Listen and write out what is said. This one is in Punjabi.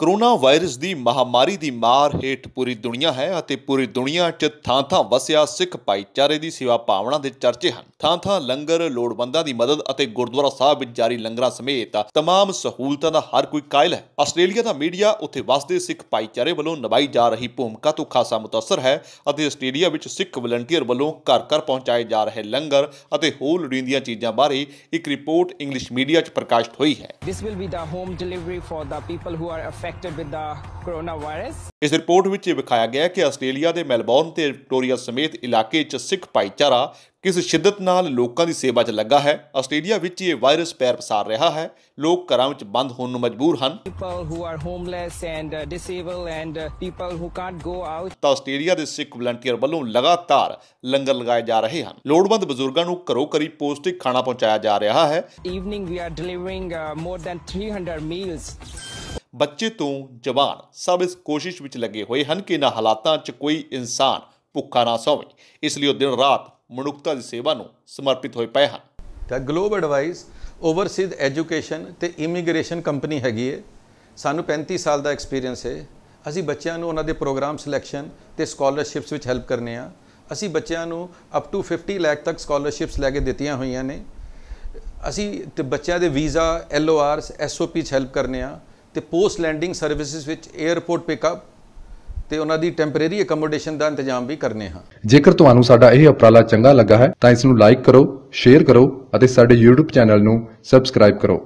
ਕਰੋਨਾ ਵਾਇਰਸ ਦੀ ਮਹਾਮਾਰੀ ਦੀ ਮਾਰ ਹੇਠ ਪੂਰੀ ਦੁਨੀਆ ਹੈ ਅਤੇ ਪੂਰੀ ਦੁਨੀਆ 'ਚ ਥਾਂ-ਥਾਂ ਵਸਿਆ ਸਿੱਖ ਭਾਈਚਾਰੇ ਦੀ ਸੇਵਾ ਭਾਵਨਾ ਦੇ ਚਰਚੇ ਹਨ ਥਾਂ-ਥਾਂ ਲੰਗਰ ਲੋੜਵੰਦਾਂ ਦੀ ਮਦਦ ਅਤੇ ਗੁਰਦੁਆਰਾ ਸਾਹਿਬ ਵਿੱਚ ਜਾਰੀ ਲੰਗਰਾਂ ਸਮੇਤ तमाम ਸਹੂਲਤਾਂ ਦਾ ਹਰ ਕੋਈ ਕਾਇਲ ਹੈ ਆਸਟ੍ਰੇਲੀਆ ਦਾ ਮੀਡੀਆ ਉੱਥੇ ਵਸਦੇ ਸਿੱਖ ਭਾਈਚਾਰੇ ਵੱਲੋਂ ਨਿਭਾਈ ਜਾ ਰਹੀ ਭੂਮਿਕਾ ਤੋਂ ਖਾਸਾ ਮੁਤਅਸਰ ਹੈ ਅਤੇ ਆਸਟ੍ਰੇਲੀਆ ਵਿੱਚ ਸਿੱਖ ਵਲੰਟੀਅਰ ਵੱਲੋਂ ਘਰ-ਘਰ ਪਹੁੰਚਾਏ ਜਾ ਰਹੇ ਲੰਗਰ ਅਤੇ ਹੋਰ ਲੋੜੀਂਦੀਆਂ ਚੀਜ਼ਾਂ ਬਾਰੇ ਇੱਕ ਰਿਪੋਰਟ ਇੰਗਲਿਸ਼ ਮੀਡੀਆ 'ਚ ਪ੍ਰਕਾਸ਼ਿਤ ਹੋਈ ਹੈ this will be the home delivery for the people who are with with the virus ਇਸ ਰਿਪੋਰਟ ਵਿੱਚ ਇਹ ਵਿਖਾਇਆ ਗਿਆ ਕਿ ਆਸਟ੍ਰੇਲੀਆ ਦੇ ਮੈਲਬੌਰਨ ਤੇ ਵਿਕਟੋਰੀਆ ਸਮੇਤ ਇਲਾਕੇ 'ਚ ਸਿੱਖ ਭਾਈਚਾਰਾ ਕਿਸ ਸ਼ਿੱਦਤ ਨਾਲ ਲੋਕਾਂ ਦੀ ਸੇਵਾ 'ਚ ਲੱਗਾ ਹੈ ਆਸਟ੍ਰੇਲੀਆ ਵਿੱਚ ਇਹ ਵਾਇਰਸ ਪੈਰ ਪਸਾਰ ਰਿਹਾ ਹੈ ਲੋਕ ਘਰਾਂ ਵਿੱਚ ਬੰਦ ਹੋਣ ਨੂੰ ਮਜਬੂਰ ਹਨ people who are homeless and disabled and people who can't go out ਤਾਂ ਆਸਟ੍ਰੇਲੀਆ ਦੇ ਸਿੱਖ ਵਲੰਟੀਅਰ ਵੱਲੋਂ ਲਗਾਤਾਰ ਲੰਗਰ ਲਗਾਏ ਜਾ ਰਹੇ ਹਨ ਲੋੜਵੰਦ ਬਜ਼ੁਰਗਾਂ ਨੂੰ ਘਰੋ ਘਰੀ ਪੌਸ਼ਟਿਕ ਖਾਣਾ ਪਹੁੰਚਾਇਆ ਜਾ ਰਿਹਾ ਹੈ evening we are delivering more than 300 meals ਬੱਚੇ ਤੋਂ ਜਵਾਨ ਸਭ ਇਸ ਕੋਸ਼ਿਸ਼ ਵਿੱਚ ਲੱਗੇ ਹੋਏ ਹਨ ਕਿ ਇਹਨਾਂ ਹਾਲਾਤਾਂ 'ਚ ਕੋਈ ਇਨਸਾਨ ਭੁੱਖਾ ਨਾ ਸੋਵੇ ਇਸ ਲਈ ਉਹ ਦਿਨ ਰਾਤ ਮਨੁੱਖਤਾ ਦੀ ਸੇਵਾ ਨੂੰ ਸਮਰਪਿਤ ਹੋਏ ਪਏ ਹਨ ਤਾਂ ਗਲੋਬ ਐਡਵਾਈਸ ਓਵਰਸੀਜ਼ ਐਜੂਕੇਸ਼ਨ ਤੇ ਇਮੀਗ੍ਰੇਸ਼ਨ ਕੰਪਨੀ ਹੈਗੀ ਹੈ ਸਾਨੂੰ 35 ਸਾਲ ਦਾ ਐਕਸਪੀਰੀਅੰਸ ਹੈ ਅਸੀਂ ਬੱਚਿਆਂ ਨੂੰ ਉਹਨਾਂ ਦੇ ਪ੍ਰੋਗਰਾਮ ਸਿਲੈਕਸ਼ਨ ਤੇ ਸਕਾਲਰਸ਼ਿਪਸ ਵਿੱਚ ਹੈਲਪ ਕਰਨੇ ਆ ਅਸੀਂ ਬੱਚਿਆਂ ਨੂੰ ਅਪ ਟੂ 50 ਲੱਖ ਤੱਕ ਸਕਾਲਰਸ਼ਿਪਸ ਲੈ ਕੇ ਦਿੱਤੀਆਂ ਹੋਈਆਂ ਨੇ ਅਸੀਂ ਤੇ ਬੱਚਿਆਂ ਦੇ ਵੀਜ਼ਾ ਐਲਓਆਰਸ ਐਸਓਪੀ ਚ ਹੈਲਪ ਕਰਨੇ ਆ ਤੇ ਪੋਸਟ ਲੈਂਡਿੰਗ ਸਰਵਿਸਿਜ਼ ਵਿੱਚ 에어ਪੋਰਟ ਪਿਕਅਪ ਤੇ ਉਹਨਾਂ ਦੀ ਟੈਂਪਰੇਰੀ ਅਕਮੋਡੇਸ਼ਨ ਦਾ ਇੰਤਜ਼ਾਮ ਵੀ ਕਰਨੇ ਹਾਂ ਜੇਕਰ ਤੁਹਾਨੂੰ ਸਾਡਾ ਇਹ ਉਪਰਾਲਾ ਚੰਗਾ ਲੱਗਾ ਹੈ ਤਾਂ ਇਸ ਨੂੰ ਲਾਈਕ ਕਰੋ ਸ਼ੇਅਰ ਕਰੋ ਅਤੇ ਸਾਡੇ YouTube ਚੈਨਲ ਨੂੰ ਸਬਸਕ੍ਰਾਈਬ ਕਰੋ